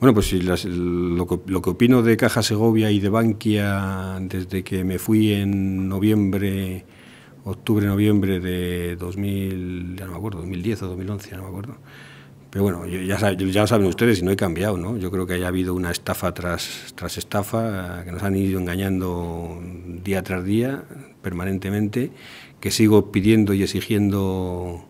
Bueno, pues lo, que, opino de Caja Segovia y de Bankia desde que me fui en noviembre, octubre, noviembre de 2000, no me acuerdo, 2010 o 2011, ya no me acuerdo. Pero bueno, ya, ya lo saben ustedes y no he cambiado, ¿no? Yo creo que haya habido una estafa tras, tras estafa, que nos han ido engañando día tras día, permanentemente, que sigo pidiendo y exigiendo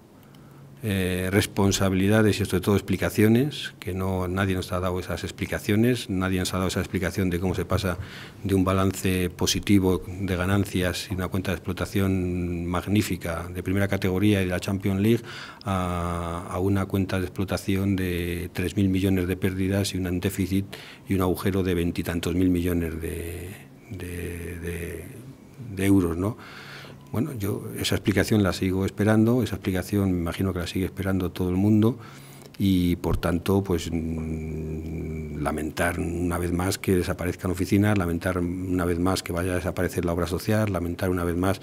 eh, responsabilidades y sobre todo explicaciones, que no, nadie nos ha dado esas explicaciones, nadie nos ha dado esa explicación de cómo se pasa de un balance positivo de ganancias y una cuenta de explotación magnífica de primera categoría y de la Champions League a, una cuenta de explotación de 3.000 millones de pérdidas y un déficit y un agujero de veintitantos mil millones de, euros, ¿no? Bueno, yo esa explicación la sigo esperando, esa explicación me imagino que la sigue esperando todo el mundo y por tanto, pues mm, lamentar una vez más que desaparezcan oficinas, lamentar una vez más que vaya a desaparecer la obra social, lamentar una vez más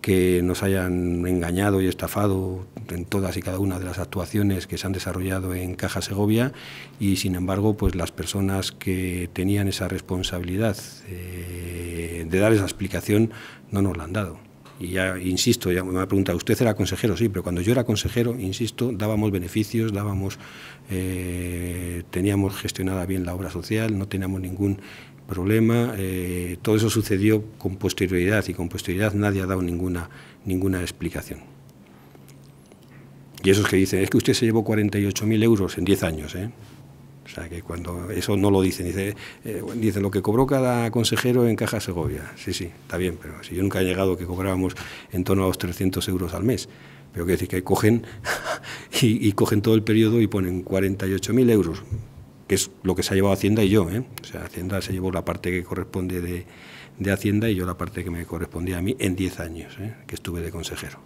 que nos hayan engañado y estafado en todas y cada una de las actuaciones que se han desarrollado en Caja Segovia y sin embargo pues las personas que tenían esa responsabilidad eh, de dar esa explicación no nos la han dado. Y ya, insisto, ya me ha preguntado, ¿usted era consejero? Sí, pero cuando yo era consejero, insisto, dábamos beneficios, dábamos, eh, teníamos gestionada bien la obra social, no teníamos ningún problema. Eh, todo eso sucedió con posterioridad y con posterioridad nadie ha dado ninguna, ninguna explicación. Y esos que dicen, es que usted se llevó 48.000 euros en 10 años, ¿eh? O sea, que cuando eso no lo dicen, eh, dice, lo que cobró cada consejero en Caja Segovia. Sí, sí, está bien, pero si yo nunca he llegado que cobrábamos en torno a los 300 euros al mes. Pero quiere decir que cogen y, cogen todo el periodo y ponen 48.000 euros, que es lo que se ha llevado Hacienda y yo. ¿eh? O sea, Hacienda se llevó la parte que corresponde de, Hacienda y yo la parte que me correspondía a mí en 10 años ¿eh? que estuve de consejero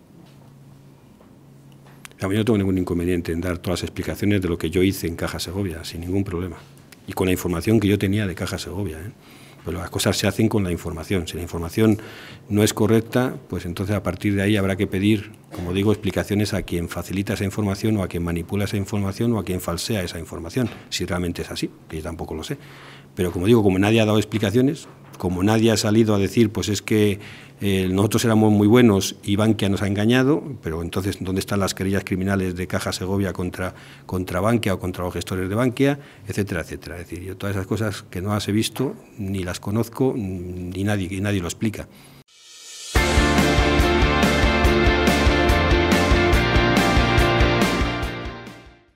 yo no tengo ningún inconveniente en dar todas las explicaciones de lo que yo hice en Caja Segovia, sin ningún problema. Y con la información que yo tenía de Caja Segovia. ¿eh? Pero las cosas se hacen con la información. Si la información no es correcta, pues entonces a partir de ahí habrá que pedir, como digo, explicaciones a quien facilita esa información o a quien manipula esa información o a quien falsea esa información, si realmente es así, que yo tampoco lo sé. Pero como digo, como nadie ha dado explicaciones, como nadie ha salido a decir, pues es que eh, nosotros éramos muy buenos y Bankia nos ha engañado, pero entonces, ¿dónde están las querellas criminales de Caja Segovia contra, contra Bankia o contra los gestores de Bankia, etcétera, etcétera? Es decir, yo todas esas cosas que no las he visto, ni las conozco, ni nadie, ni nadie lo explica.